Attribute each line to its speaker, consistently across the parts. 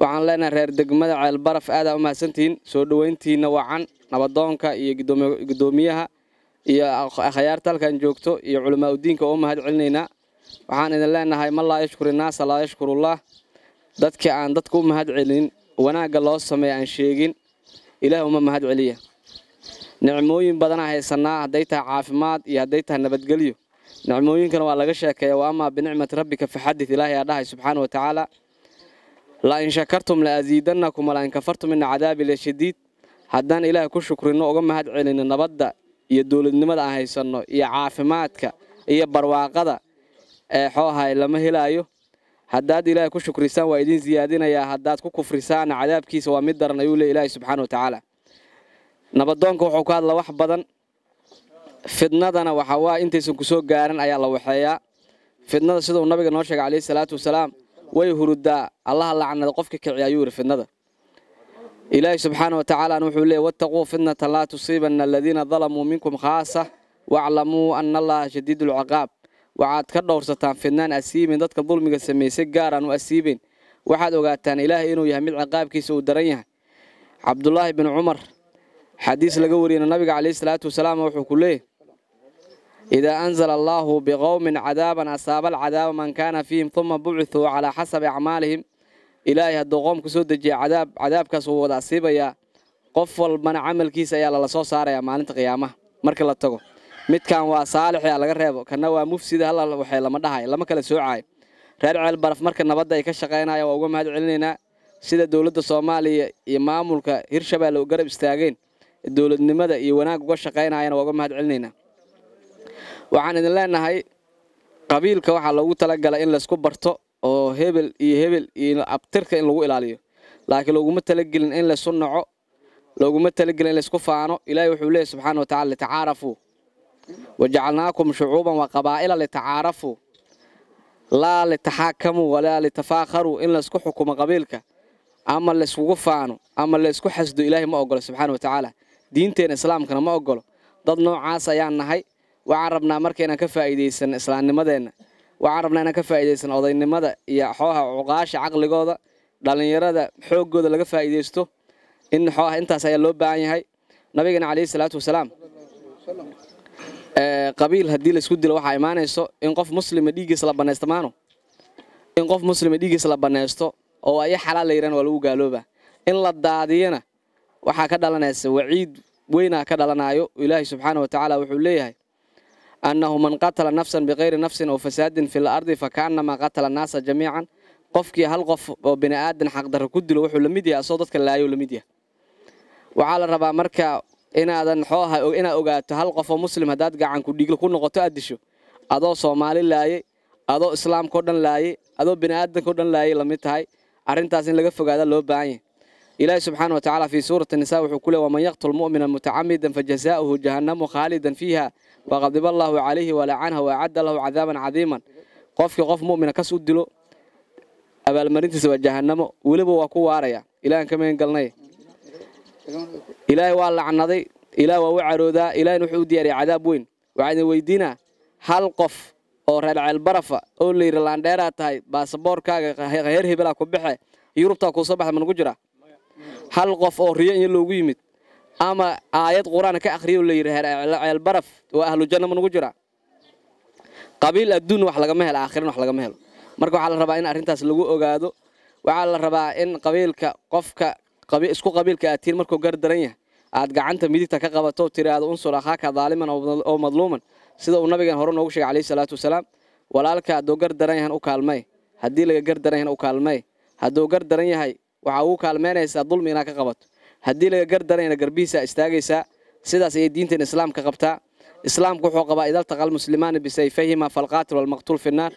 Speaker 1: waxaan leenahay reer degmada ceelbaraf aada u mahadsantihiin soo dhoweyntiina wacan nabadoonka iyo gudoomiyaha iyo akhyaarta halkan joogto iyo culamaa udiinka oo mahad celinaynaa waxaan idin leenahay man laa yashkuri yashkurullah dadkii aan dadka u mahad celin wanaagga loo sameeya aan sheegin ilaah uma mahad celiya nicmooyin badanaa haysanaa hadday tahay caafimaad iyo hadday tahay nabadgelyo nicmooyinkana waa laga sheekeeya wa amaa binicmati rabbika faxadid ilaahay aa dhahay subxaana wa tacaala la-in shakartum la'asiidanakum wala-in kafartum ina cadaabi la shadiid haddaan ilaahay ku shukrino uga mahad celinno nabadda iyo dowladnimada aan haysanno iyo caafimaadka iyo barwaaqada ee xoohay lama helaayo haddaad ilaahay ku shukrisaan waa idiin ziyaadinayaa haddaad ku kufrisaanna cadaabkiisa waa mid daran ayuu leey ilaahay subxaana wa tacaala nabadoonka wuxuu ka hadla wax badan fidnadana waxa waa intaysan kusoo soo gaarin ayaa la waxeeyaa fidnada sida nabiga noo sheegay calayhi salaatu wasalaam way hurudaa allaha lacnada qofka kiciya ayuu yidhi fidnada ilaahay subxaanah wa tacaalaana wuxuu leeyay wattaquu fitnatan laa tusiibanna aladiina dalamuu minkum khaasa waclamuu ana allaha shadiid ulciqaab waxaad ka dhowrsataan fidnaan asiibin dadka dulmiga sameysay gaaraan ah u asiibeyn waxaad ogaataan ilaahay inuu yahay mid ciqaabkiisa uu daran yahay cabdullaahi bin cumar xadiis laga wariyena nabiga calayhi salaatu wasalaam wuxuu ku leeyay idaa anzala allaahu biqowmin cadaaban asaaba alcadaaba man kaana fiihim uma bucithuu calaa xasabi acmaalihim ilaahay hadduu qoomku soo dejiya cadaab cadaabkaas wuu wada asiibayaa qof walbana camalkiisa ayaa lala soo saarayaa maalinta qiyaamaha marka la tago midkan waa saalixia laga reebo kana waa mufsida halla waxay lama dhahay lama kala soocaayo reer ceelbaraf marka nabadda ay ka shaqaynaya waa uga mahad celinaynaa sida dowladda soomaaliya iyo maamulka hirshabeelle garab istaageen dowladnimada iyo wanaag uga shaqaynayana waa uga mahad celinaynaa waxaan idin leenahay qabiilka waxaa loogu talagalay in laysku barto oo hebel iyo hebel iyo abtirka in lagu ilaaliyo laakiin looguma talagelin in laysu naco looguma talagelin in laysku faano ilaahay wuxuu leeyahy subxaana watacala litacaarafuu wajacalnaakum shucuuban wa qabaa'ila litacaarafuu laa litaxaakamuu walaa litafaakharuu in laysku xukumo qabiilka ama layskugu faano ama laysku xasdo ilaahay ma ogolo subxaana wa diinteena islaamkana ma ogolo dad noocaas ayaan nahay waxaan rabnaa marka inaan ka faa'iidaysan islaamnimadeenna waxaan rabnaa inaan ka faa'iidaysan odaynimada iyo xooha cuqaasha caqligooda dhallinyarada xooggooda laga faa'iidaysto in xooha intaas ayaa loo baahan yahay nabigeena calayhi salaatu wasalaam qabiil haddii laisku dilo waxaa imaanayso in qof muslima dhiiggiisa la bannaysto maano in qof muslima dhiiggiisa la bannaysto oo ay xalaal la yiraan waa lagu gaalooba in la daadiyana waxaa ka dhalanaysa waciid weynaa ka dhalanayo ilaahay subxaana wa tacaala wuxuu leeyahay annahu man qatala nafsan bikayri nafsin oo fasaadin fi lardi fakaanamaa qatala naasa jamiican qofkii hal qof oo bini aadan xaqdarro ku dilo wuxuu lamid yahay asoo dadka laayo lamid yahay waxaa la rabaa marka inaadan xooha inaad ogaato hal qof oo muslim haddaad gacanku dhiigl ku noqoto aad disho adoo soomaali laayey adoo islaamkao dhan laayey adoo bini aadankaoo dhan laayey lamid tahay arrintaas in laga fogaada loo baahan yahay ilaahi subxaana wa tacaala fii suurati nisa wuxuu ku le waman yaqtul mu'mina mutacamidan fajazaa'uhu jahannamu khaalidan fiiha faqadiba allaahu calayhi walaacanahu waacadda lahu cadaaban cadiiman qofkii qof mu'mina kas u dilo abaalmarintiisa waa jahanamo weliba waa ku waaraya ilahan ka magangalnay ilaahay waa lacnaday ilaah waa u caroodaa ilahina wuxuu u diyaariyay cadaab weyn waxaadin weydiinaa hal qof oo reer ceelbarafa oo layidhi laandheeraa tahay baasaboorkaaga heer hebelaa ku baxe yurubtaa kuusoo baxda ma nagu jira hal qof oo riyo in loogu yimid ama aayad qur-aan ka akhriyo la yidhaha ceelbaraf oo ahlujanna manugu jira qabiil adduun wax lagama helo aakhiran wax lagama helo marka waxaa la rabaa in arrintaas lagu ogaado waxaa la rabaa in qabiilka qofka isku qabiilka aad tihiin markuu gar daran yahay aad gacanta midigta ka qabato tiraado unsur akhaaka daaliman oo madluuman sida uu nabigeen hore noogu sheegay calayhi salaatu wasalaam walaalka hadduu gar daran yahan u kaalmay haddii laga gar daran yahan u kaalmay hadduu gar daran yahay waxaa ugu kaalmeynaysaa dulmi inaad ka qabato haddii laga gardarayna garbihiisa istaagaysaa sidaas ayay diintan islaamka qabtaa islaamku wuxuu qabaa idaltaqal muslimaani bisayfayhima falqaatil walmaqtuul finaar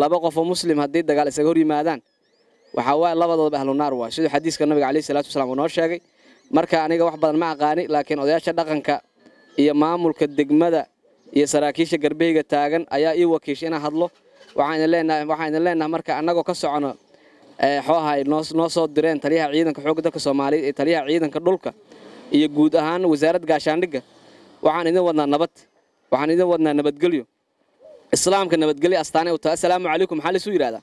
Speaker 1: laba qofoo muslim haddii dagaal isaga hor yimaadaan waxaa waay labadoodaba ahlunaar waay siduu xadiiska nabiga caleyhi salatu wasalaam uu noo sheegay marka aniga wax badan ma aqaani laakiin odayaasha dhaqanka iyo maamulka degmada iyo saraakiisha garbaheyga taagan ayaa ii wakiishay inaan hadlo waxaan idin leenahay marka annagoo ka socono xooha ay noo soo direen taliyaha ciidanka xoogga dalka soomaaliyeed ee taliyaha ciidanka dhulka iyo guud ahaan wasaaradda gaashaandhigga waxaan idin wadnaa nabad waxaan idin wadnaa nabadgelyo islaamka nabadgelyo astaanay u tahay assalaamu calaykum maxaa laisuu yidhahdaa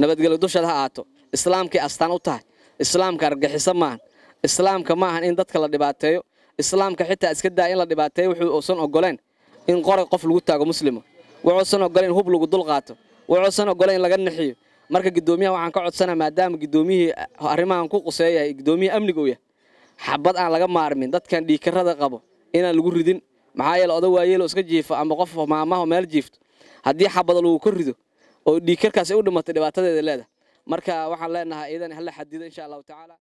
Speaker 1: nabadgelyo dushaad ha aato islaamkay astaan u tahay islaamka argaxiso maahan islaamka maahan in dadka la dhibaateeyo islaamka xitaa iska daa in la dhibaateeyo wuxuu uusan ogoleen in qora qof lagu taago muslima wuxuusan ogolen in hub lagu dulqaato wuxuusan ogolen in laga naxiyo marka gudoomiyaha waxaan ka codsana maadaama gudoomiyihii arrimahan ah, ku quseeya amniga amnigow yah xabad aan laga maarmin dadkan dhiikarada qabo inaan lagu ridin maxaa yeele oda waayeelo iska jiifo ama qof maamaho meel jiifto haddii xabada lagu ka rido oo dhiigkarkaasi u dhimatay dhibaatadeeda leedahay marka waxaan leenahay iidan hala xadido insha allahu tacaala